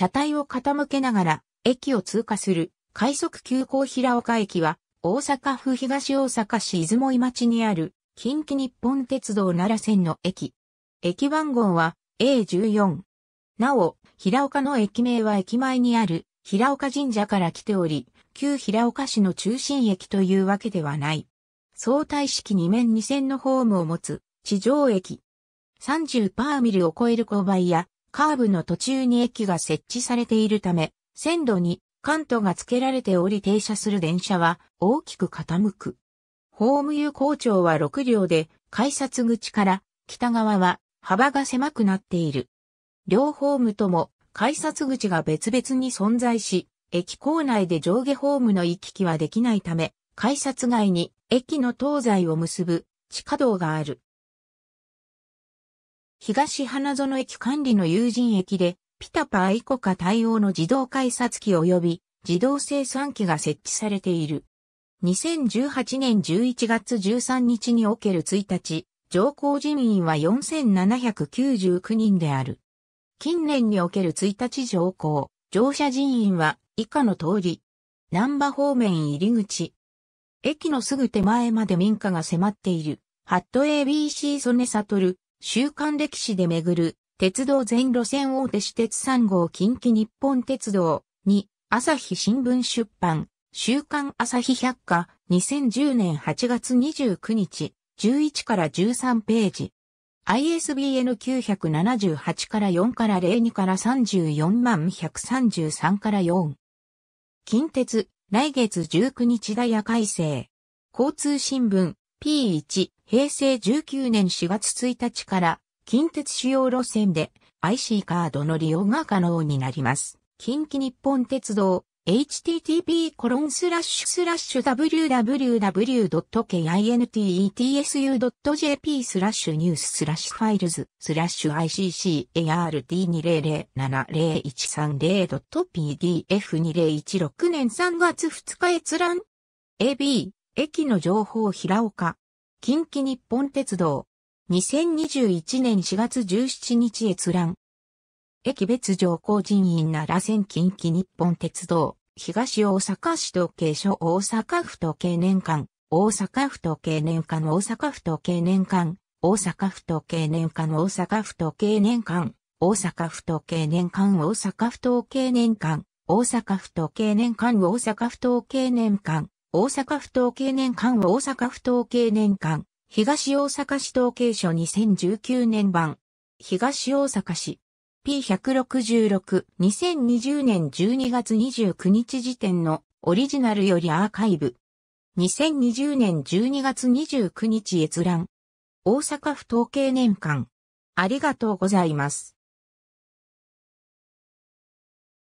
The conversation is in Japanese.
車体を傾けながら駅を通過する快速急行平岡駅は大阪府東大阪市出雲井町にある近畿日本鉄道奈良線の駅。駅番号は A14。なお、平岡の駅名は駅前にある平岡神社から来ており、旧平岡市の中心駅というわけではない。相対式2面2線のホームを持つ地上駅。30パーミルを超える勾配やカーブの途中に駅が設置されているため、線路に関東が付けられており停車する電車は大きく傾く。ホーム有効長は6両で、改札口から北側は幅が狭くなっている。両ホームとも改札口が別々に存在し、駅構内で上下ホームの行き来はできないため、改札外に駅の東西を結ぶ地下道がある。東花園駅管理の友人駅で、ピタパイコカ対応の自動改札機及び自動生産機が設置されている。2018年11月13日における1日、乗降人員は4799人である。近年における1日乗降、乗車人員は以下の通り。南波方面入り口。駅のすぐ手前まで民家が迫っている。ハット ABC 曽根悟、週刊歴史で巡る、鉄道全路線大手私鉄3号近畿日本鉄道2、朝日新聞出版、週刊朝日百科、2010年8月29日、11から13ページ。ISBN 978から4から02から34万133から4。近鉄、来月19日ダイヤ改正。交通新聞、P1、平成19年4月1日から近鉄主要路線で IC カードの利用が可能になります。近畿日本鉄道 http コロンスラッシュスラッシュ www.kintsu.jp e t スラッシュニューススラッシュファイルズスラッシュ ICCART200700130.pdf2016 年3月2日閲覧 AB 駅の情報平岡近畿日本鉄道。2021年4月17日閲覧。駅別上降人員なら線近畿日本鉄道。東大阪市時計所大阪府時計年間。大阪府時計年間大阪府時計年間。大阪府時計年間大阪府時計年間。大阪府時計年間大阪府時計年間。大阪府時計年間大阪府時計年間。大阪府統計年間大阪府統計年間東大阪市統計書2019年版東大阪市 P166 2020年12月29日時点のオリジナルよりアーカイブ2020年12月29日閲覧大阪府統計年間ありがとうございます。